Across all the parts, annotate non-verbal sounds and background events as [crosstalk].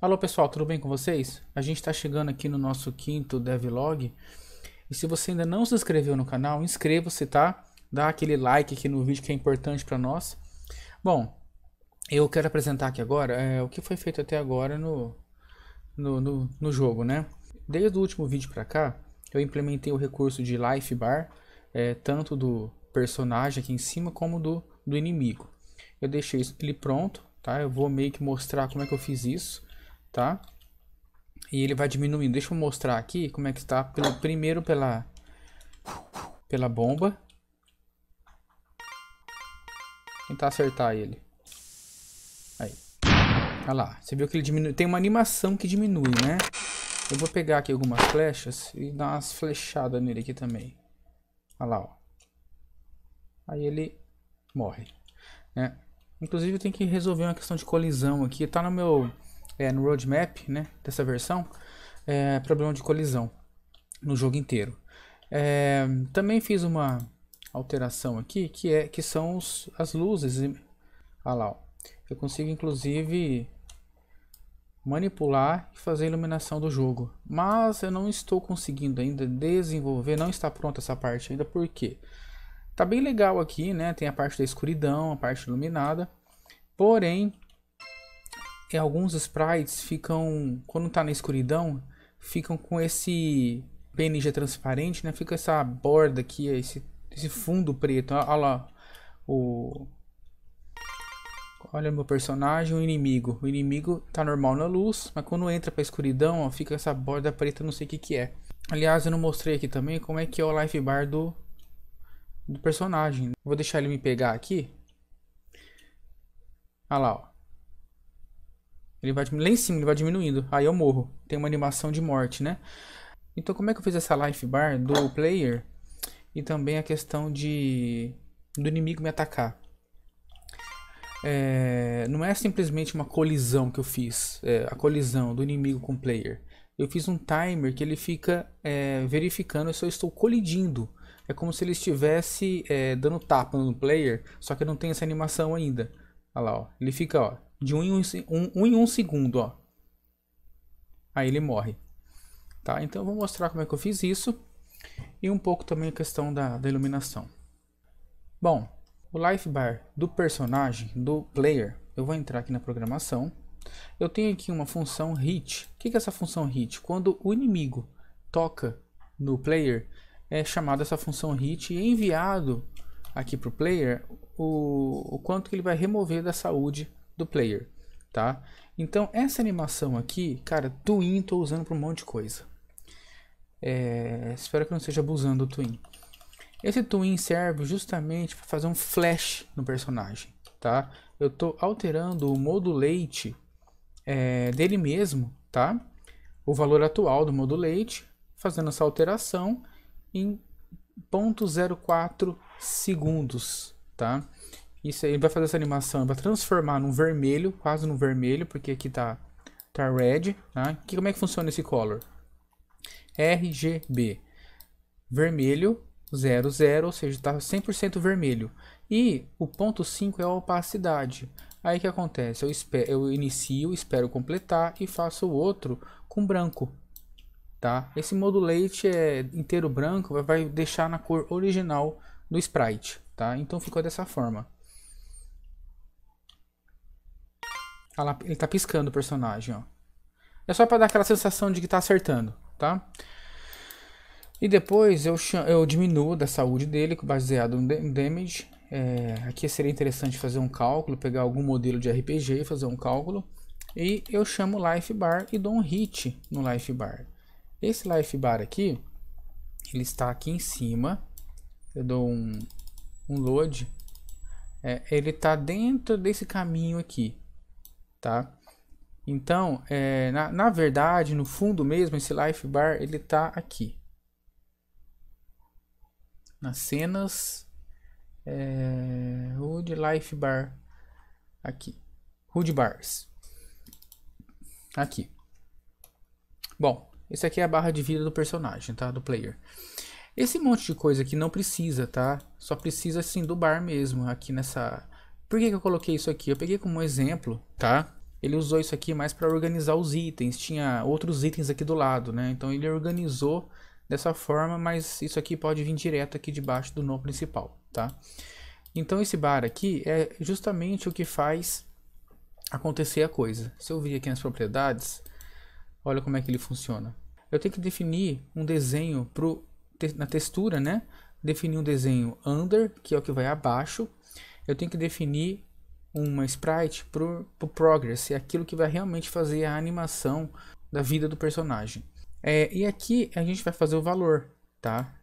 Alô pessoal, tudo bem com vocês? A gente está chegando aqui no nosso quinto devlog e se você ainda não se inscreveu no canal, inscreva-se, tá? Dá aquele like aqui no vídeo que é importante para nós. Bom, eu quero apresentar aqui agora é, o que foi feito até agora no, no, no, no jogo, né? Desde o último vídeo para cá, eu implementei o recurso de life bar, é, tanto do personagem aqui em cima como do, do inimigo. Eu deixei ele pronto, tá? Eu vou meio que mostrar como é que eu fiz isso tá? E ele vai diminuindo. Deixa eu mostrar aqui como é que está. Pelo, primeiro pela, pela bomba. Tentar acertar ele. Aí. Olha lá. Você viu que ele diminui. Tem uma animação que diminui, né? Eu vou pegar aqui algumas flechas e dar umas flechadas nele aqui também. Olha lá, ó. Aí ele morre. Né? Inclusive eu tenho que resolver uma questão de colisão aqui. Tá no meu é, no roadmap né, dessa versão é, problema de colisão no jogo inteiro. É, também fiz uma alteração aqui que é que são os, as luzes. Ah lá, ó. eu consigo inclusive manipular e fazer a iluminação do jogo, mas eu não estou conseguindo ainda desenvolver, não está pronta essa parte ainda, porque tá bem legal aqui, né? Tem a parte da escuridão, a parte iluminada, porém e é, alguns sprites ficam, quando tá na escuridão, ficam com esse PNG transparente, né? Fica essa borda aqui, esse, esse fundo preto. Olha lá, o... Olha meu personagem, o inimigo. O inimigo tá normal na luz, mas quando entra pra escuridão, ó, fica essa borda preta, não sei o que que é. Aliás, eu não mostrei aqui também como é que é o life bar do, do personagem. Vou deixar ele me pegar aqui. Olha lá, ó. Ele vai lá em cima, ele vai diminuindo. Aí eu morro. Tem uma animação de morte, né? Então como é que eu fiz essa life bar do player? E também a questão de do inimigo me atacar. É, não é simplesmente uma colisão que eu fiz, é, a colisão do inimigo com o player. Eu fiz um timer que ele fica é, verificando se eu estou colidindo. É como se ele estivesse é, dando tapa no player, só que não tem essa animação ainda. Olha lá, ó. ele fica ó, de 1 um em 1 um, um, um, em um segundo, ó. Aí ele morre. Tá? Então eu vou mostrar como é que eu fiz isso e um pouco também a questão da, da iluminação. Bom, o life bar do personagem, do player, eu vou entrar aqui na programação. Eu tenho aqui uma função hit. O que é essa função hit? Quando o inimigo toca no player, é chamada essa função hit e é enviado aqui para o player o, o quanto que ele vai remover da saúde do player, tá? Então, essa animação aqui, cara, Twin tô usando para um monte de coisa. É, espero que não esteja abusando do Twin. Esse Twin serve justamente para fazer um flash no personagem, tá? Eu tô alterando o modulate é, dele mesmo, tá? O valor atual do modulate, fazendo essa alteração em 0.04 segundos, tá? Isso aí, ele vai fazer essa animação, vai transformar num vermelho, quase num vermelho, porque aqui tá, tá red, tá? Que, como é que funciona esse color? RGB, vermelho, 00, ou seja, tá 100% vermelho. E o ponto 5 é a opacidade. Aí que acontece? Eu, espero, eu inicio, espero completar e faço o outro com branco, tá? Esse modulate é inteiro branco, vai deixar na cor original do sprite, tá? Então ficou dessa forma. Ela, tá ele tá piscando o personagem, ó. É só para dar aquela sensação de que tá acertando, tá? E depois eu, eu diminuo da saúde dele, baseado no damage. É, aqui seria interessante fazer um cálculo, pegar algum modelo de RPG e fazer um cálculo. E eu chamo life bar e dou um hit no life bar. Esse life bar aqui, ele está aqui em cima. Eu dou um, um load. É, ele está dentro desse caminho aqui tá? Então, é, na, na verdade, no fundo mesmo, esse life bar ele tá aqui. Nas cenas, é, Hood Life Bar, aqui. Hood Bars, aqui. Bom, esse aqui é a barra de vida do personagem, tá? Do player. Esse monte de coisa aqui não precisa, tá? Só precisa, assim, do bar mesmo, aqui nessa por que, que eu coloquei isso aqui? Eu peguei como exemplo, tá? Ele usou isso aqui mais para organizar os itens. Tinha outros itens aqui do lado, né? Então ele organizou dessa forma, mas isso aqui pode vir direto aqui debaixo do nó principal, tá? Então esse bar aqui é justamente o que faz acontecer a coisa. Se eu vir aqui nas propriedades, olha como é que ele funciona. Eu tenho que definir um desenho pro, te, na textura, né? Definir um desenho under, que é o que vai abaixo, eu tenho que definir uma sprite pro, pro progress, é aquilo que vai realmente fazer a animação da vida do personagem. É, e aqui a gente vai fazer o valor, tá?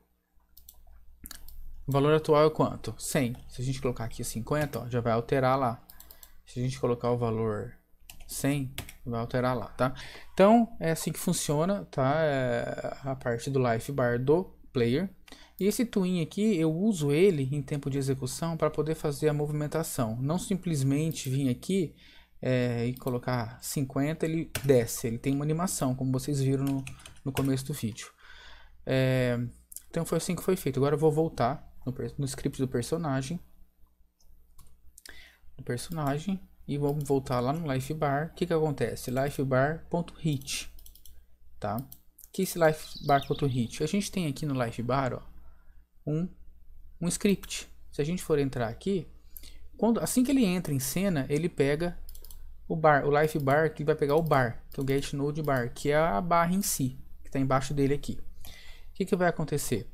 O valor atual é quanto? 100. Se a gente colocar aqui 50, ó, já vai alterar lá. Se a gente colocar o valor 100, vai alterar lá, tá? Então, é assim que funciona, tá? É a parte do life bar do player. E esse twin aqui, eu uso ele em tempo de execução para poder fazer a movimentação. Não simplesmente vir aqui é, e colocar 50, ele desce. Ele tem uma animação, como vocês viram no, no começo do vídeo. É, então foi assim que foi feito. Agora eu vou voltar no, no script do personagem. Do personagem. E vamos voltar lá no life bar. O que, que acontece? lifebar.hit. Tá? que esse lifebar.hit? A gente tem aqui no lifebar, bar, ó, um, um script. Se a gente for entrar aqui, quando, assim que ele entra em cena, ele pega o bar, o life bar, que vai pegar o bar, que é o get node bar, que é a barra em si, que está embaixo dele aqui. O que, que vai acontecer?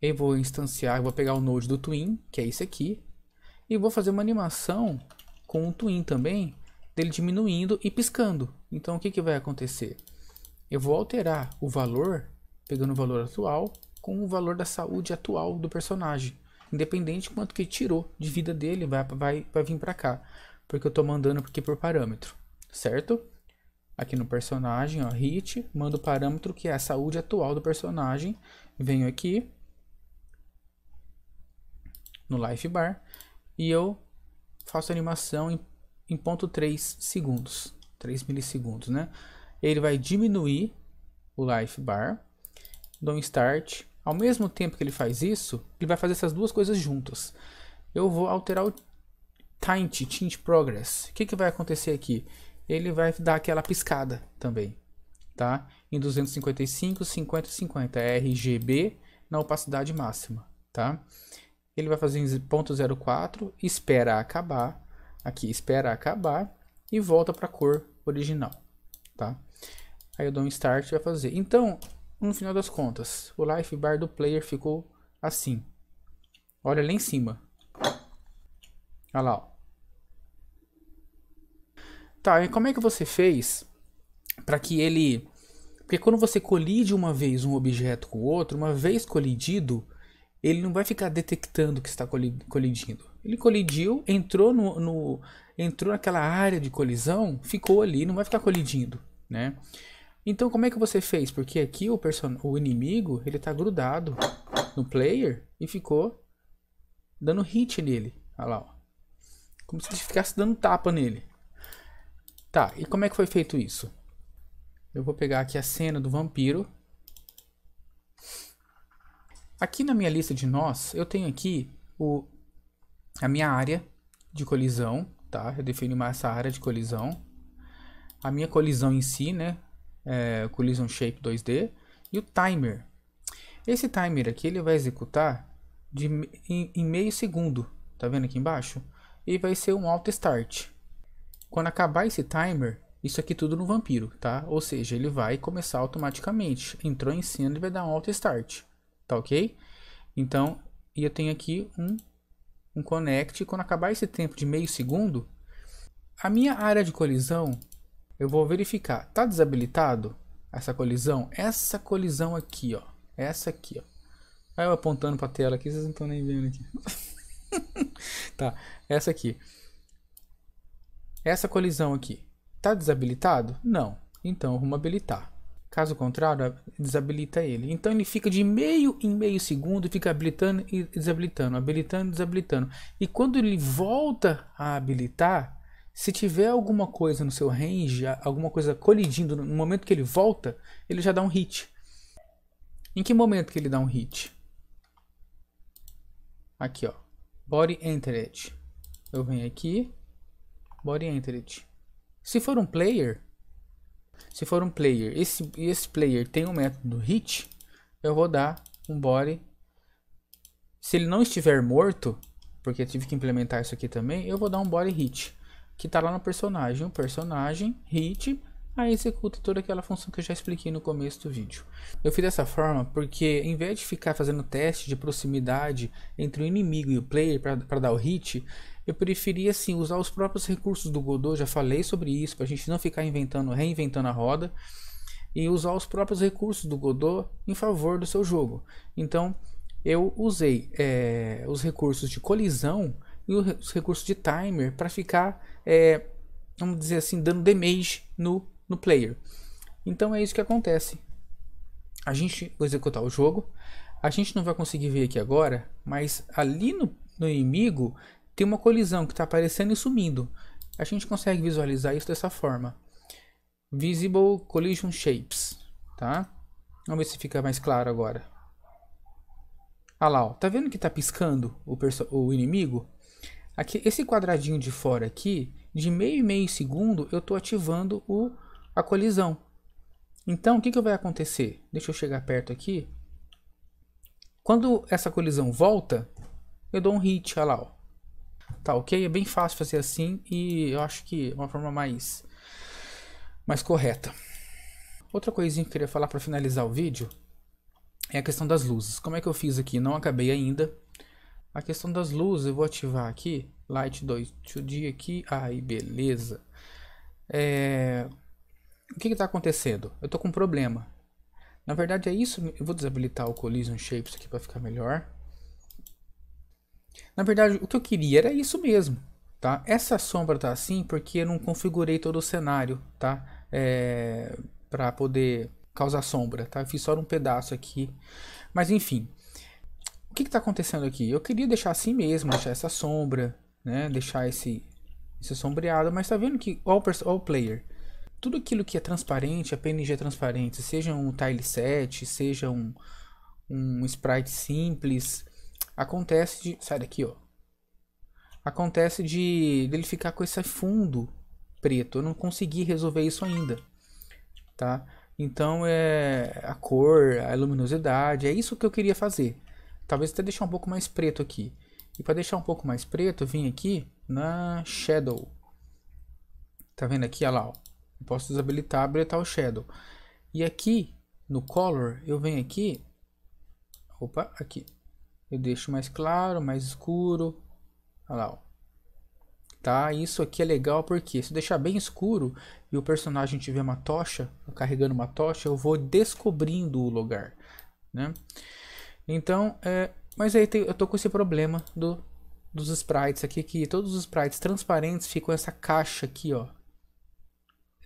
Eu vou instanciar, vou pegar o node do twin, que é esse aqui, e vou fazer uma animação com o twin também, dele diminuindo e piscando. Então o que, que vai acontecer? Eu vou alterar o valor, pegando o valor atual, com o valor da saúde atual do personagem. Independente quanto que tirou de vida dele, vai, vai, vai vir para cá. Porque eu estou mandando aqui por parâmetro, certo? Aqui no personagem, ó, hit, mando o parâmetro que é a saúde atual do personagem. Venho aqui no life bar e eu faço a animação em, em ponto segundos, 3 milissegundos, né? Ele vai diminuir o life bar dou um start. Ao mesmo tempo que ele faz isso, ele vai fazer essas duas coisas juntas. Eu vou alterar o tint, tint progress. O que, que vai acontecer aqui? Ele vai dar aquela piscada também, tá? Em 255, 50 50, RGB na opacidade máxima, tá? Ele vai fazer em 0.04, espera acabar, aqui espera acabar e volta para a cor original, tá? Aí eu dou um start e vai fazer. Então, no final das contas, o life bar do player ficou assim. Olha lá em cima. Olha lá. Ó. Tá, e como é que você fez para que ele... Porque quando você colide uma vez um objeto com o outro, uma vez colidido, ele não vai ficar detectando que está colidindo. Ele colidiu, entrou no, no entrou naquela área de colisão, ficou ali, não vai ficar colidindo, né? Então como é que você fez? Porque aqui o, o inimigo ele tá grudado no player e ficou dando hit nele. Olha lá, ó. Como se ele ficasse dando tapa nele. Tá, e como é que foi feito isso? Eu vou pegar aqui a cena do vampiro. Aqui na minha lista de nós, eu tenho aqui o, a minha área de colisão, tá? Eu defini essa área de colisão. A minha colisão em si, né? é, Collision Shape 2D e o timer. Esse timer aqui ele vai executar de, em, em meio segundo, tá vendo aqui embaixo? E vai ser um auto start. Quando acabar esse timer, isso aqui tudo no vampiro, tá? Ou seja, ele vai começar automaticamente. Entrou em cena, e vai dar um auto start, tá ok? Então, eu tenho aqui um, um connect. Quando acabar esse tempo de meio segundo, a minha área de colisão eu vou verificar. Está desabilitado essa colisão? Essa colisão aqui, ó. Essa aqui, ó. Aí eu apontando para a tela aqui, vocês não estão nem vendo aqui. [laughs] tá, essa aqui. Essa colisão aqui. Está desabilitado? Não. Então vamos habilitar. Caso contrário, desabilita ele. Então ele fica de meio em meio segundo, fica habilitando e desabilitando, habilitando e desabilitando. E quando ele volta a habilitar, se tiver alguma coisa no seu range, alguma coisa colidindo no momento que ele volta, ele já dá um hit. Em que momento que ele dá um hit? Aqui, ó. Body entered. Eu venho aqui. Body entered. Se for um player, se for um player, esse esse player tem um método hit, eu vou dar um body. Se ele não estiver morto, porque eu tive que implementar isso aqui também, eu vou dar um body hit que está lá no personagem. O personagem, hit, aí executa toda aquela função que eu já expliquei no começo do vídeo. Eu fiz dessa forma porque em vez de ficar fazendo teste de proximidade entre o inimigo e o player para dar o hit, eu preferia assim usar os próprios recursos do Godot, já falei sobre isso, para a gente não ficar inventando, reinventando a roda, e usar os próprios recursos do Godot em favor do seu jogo. Então eu usei é, os recursos de colisão e os recursos de timer para ficar, é, vamos dizer assim, dando damage no, no player. Então é isso que acontece. A gente vai executar o jogo, a gente não vai conseguir ver aqui agora, mas ali no, no inimigo tem uma colisão que está aparecendo e sumindo. A gente consegue visualizar isso dessa forma. Visible Collision Shapes, tá? Vamos ver se fica mais claro agora. Ah lá, ó. tá vendo que está piscando o, o inimigo? Aqui, esse quadradinho de fora aqui, de meio e meio segundo, eu estou ativando o, a colisão. Então, o que, que vai acontecer? Deixa eu chegar perto aqui. Quando essa colisão volta, eu dou um hit, olha lá, ó. Tá ok? É bem fácil fazer assim e eu acho que é uma forma mais, mais correta. Outra coisinha que eu queria falar para finalizar o vídeo é a questão das luzes. Como é que eu fiz aqui? Não acabei ainda. A questão das luzes, eu vou ativar aqui. Light 2 to D aqui. Aí, beleza. É... O que está acontecendo? Eu estou com um problema. Na verdade é isso. Eu vou desabilitar o Collision Shapes aqui para ficar melhor. Na verdade, o que eu queria era isso mesmo. Tá? Essa sombra tá assim porque eu não configurei todo o cenário, tá? É... Para poder causar sombra, tá? Eu fiz só um pedaço aqui. Mas enfim, que está acontecendo aqui? Eu queria deixar assim mesmo, deixar essa sombra, né? Deixar esse, esse sombreado, mas está vendo que all, all player, tudo aquilo que é transparente, a PNG é transparente, seja um tile set, seja um, um sprite simples, acontece de, sai daqui, ó. Acontece de ele ficar com esse fundo preto. Eu não consegui resolver isso ainda, tá? Então é a cor, a luminosidade, é isso que eu queria fazer. Talvez até deixar um pouco mais preto aqui. E para deixar um pouco mais preto, vim aqui na Shadow. Tá vendo aqui? Olha lá. Ó. posso desabilitar, habilitar o Shadow. E aqui no Color, eu venho aqui. Opa, aqui. Eu deixo mais claro, mais escuro. Olha lá. Ó. Tá? Isso aqui é legal porque se deixar bem escuro e o personagem tiver uma tocha, carregando uma tocha, eu vou descobrindo o lugar. Né? Então, é, mas aí eu tô com esse problema do, dos sprites aqui, que todos os sprites transparentes ficam essa caixa aqui, ó.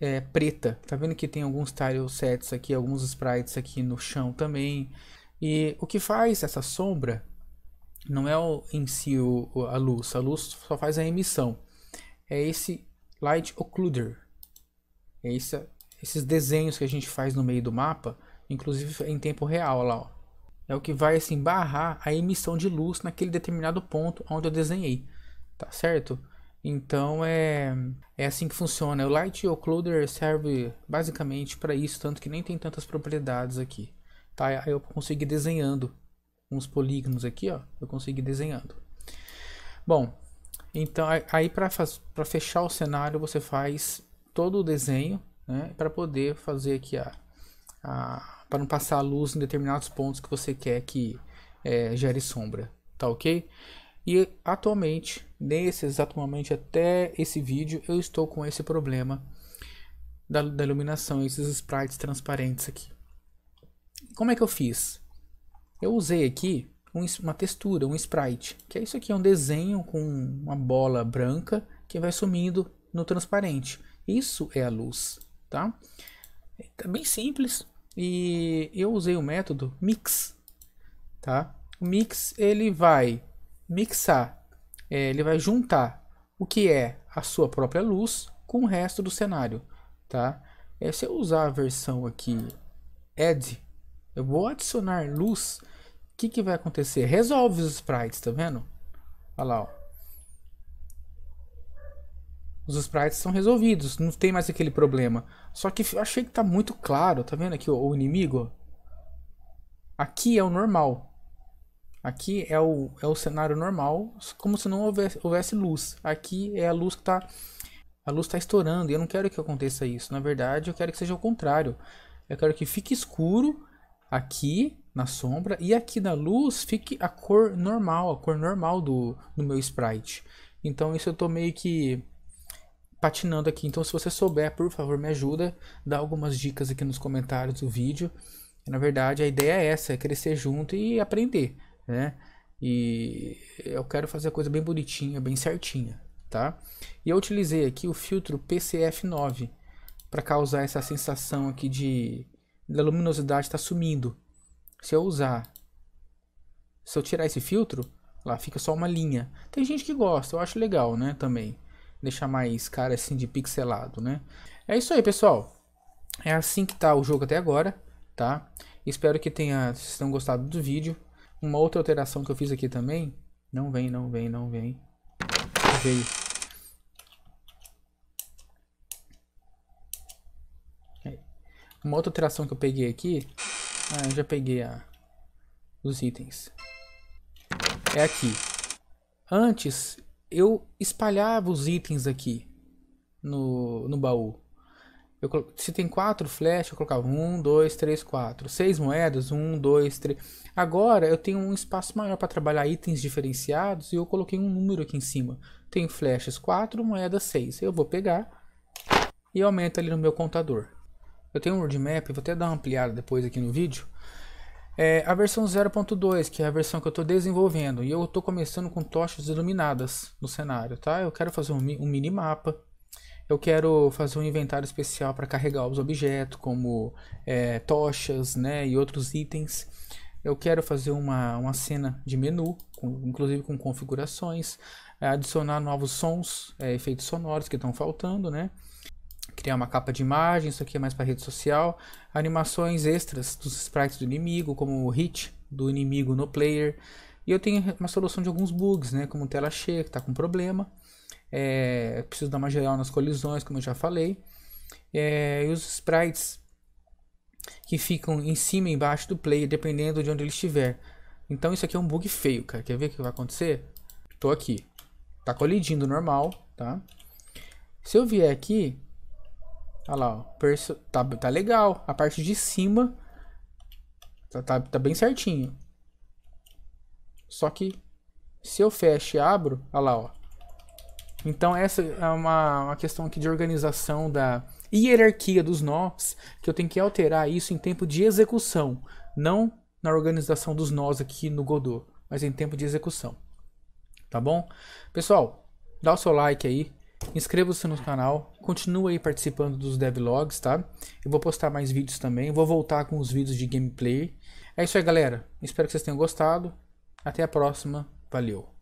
É, preta. Tá vendo que tem alguns tile sets aqui, alguns sprites aqui no chão também. E o que faz essa sombra não é o, em si o, a luz, a luz só faz a emissão. É esse Light Occluder. É esse, esses desenhos que a gente faz no meio do mapa, inclusive em tempo real lá, ó é o que vai assim barrar a emissão de luz naquele determinado ponto onde eu desenhei, tá certo? Então é, é assim que funciona. O Light Occluder serve basicamente para isso, tanto que nem tem tantas propriedades aqui. Tá? Eu consegui desenhando uns polígonos aqui, ó. Eu consegui desenhando. Bom, então aí para fechar o cenário você faz todo o desenho, né? Para poder fazer aqui a, a para não passar a luz em determinados pontos que você quer que é, gere sombra, tá ok? E atualmente, nesse exato momento até esse vídeo, eu estou com esse problema da, da iluminação, esses sprites transparentes aqui. Como é que eu fiz? Eu usei aqui um, uma textura, um sprite, que é isso aqui, é um desenho com uma bola branca que vai sumindo no transparente. Isso é a luz, tá? É tá bem simples, e eu usei o método mix, tá? O mix ele vai mixar, é, ele vai juntar o que é a sua própria luz com o resto do cenário, tá? É, se eu usar a versão aqui add, eu vou adicionar luz, o que, que vai acontecer? Resolve os sprites, tá vendo? Olha lá, ó. Os sprites são resolvidos, não tem mais aquele problema. Só que eu achei que tá muito claro, tá vendo aqui ó, o inimigo? Aqui é o normal. Aqui é o, é o cenário normal, como se não houvesse, houvesse luz. Aqui é a luz que tá... A luz está estourando e eu não quero que aconteça isso. Na verdade, eu quero que seja o contrário. Eu quero que fique escuro aqui na sombra e aqui na luz fique a cor normal, a cor normal do, do meu sprite. Então isso eu estou meio que patinando aqui. Então, se você souber, por favor, me ajuda, dá algumas dicas aqui nos comentários do vídeo. Na verdade, a ideia é essa, é crescer junto e aprender, né? E eu quero fazer a coisa bem bonitinha, bem certinha, tá? E eu utilizei aqui o filtro PCF9 para causar essa sensação aqui de da luminosidade está sumindo. Se eu usar, se eu tirar esse filtro, lá fica só uma linha. Tem gente que gosta, eu acho legal, né, também deixar mais cara assim de pixelado, né? É isso aí, pessoal. É assim que tá o jogo até agora, tá? Espero que tenha, vocês tenham gostado do vídeo. Uma outra alteração que eu fiz aqui também. Não vem, não vem, não vem. Veio. É. Uma outra alteração que eu peguei aqui. Ah, eu já peguei a, os itens. É aqui. Antes eu espalhava os itens aqui no, no baú. Eu, se tem quatro flechas, eu colocava um, dois, três, quatro. Seis moedas, um, dois, três. Agora eu tenho um espaço maior para trabalhar itens diferenciados e eu coloquei um número aqui em cima. Tenho flechas quatro, moedas seis. Eu vou pegar e aumenta ali no meu contador. Eu tenho um roadmap, vou até dar uma ampliada depois aqui no vídeo é a versão 0.2, que é a versão que eu estou desenvolvendo. E eu estou começando com tochas iluminadas no cenário, tá? Eu quero fazer um, um minimapa. Eu quero fazer um inventário especial para carregar os objetos, como é, tochas né, e outros itens. Eu quero fazer uma, uma cena de menu, com, inclusive com configurações. É, adicionar novos sons, é, efeitos sonoros que estão faltando, né? criar uma capa de imagem, isso aqui é mais para rede social, animações extras dos sprites do inimigo, como o hit do inimigo no player, e eu tenho uma solução de alguns bugs, né, como tela cheia que está com problema, é, preciso dar uma geral nas colisões, como eu já falei, é, e os sprites que ficam em cima e embaixo do player, dependendo de onde ele estiver. Então isso aqui é um bug feio, cara. Quer ver o que vai acontecer? Tô aqui. Tá colidindo normal, tá? Se eu vier aqui, Olha lá, ó. Perso... Tá, tá legal. A parte de cima tá, tá, tá bem certinho. Só que se eu fecho e abro, olha lá, ó. Então essa é uma, uma questão aqui de organização da hierarquia dos nós, que eu tenho que alterar isso em tempo de execução, não na organização dos nós aqui no Godot, mas em tempo de execução. Tá bom? Pessoal, dá o seu like aí, Inscreva-se no canal, continue aí participando dos devlogs, tá? Eu vou postar mais vídeos também, vou voltar com os vídeos de gameplay. É isso aí, galera. Espero que vocês tenham gostado. Até a próxima. Valeu.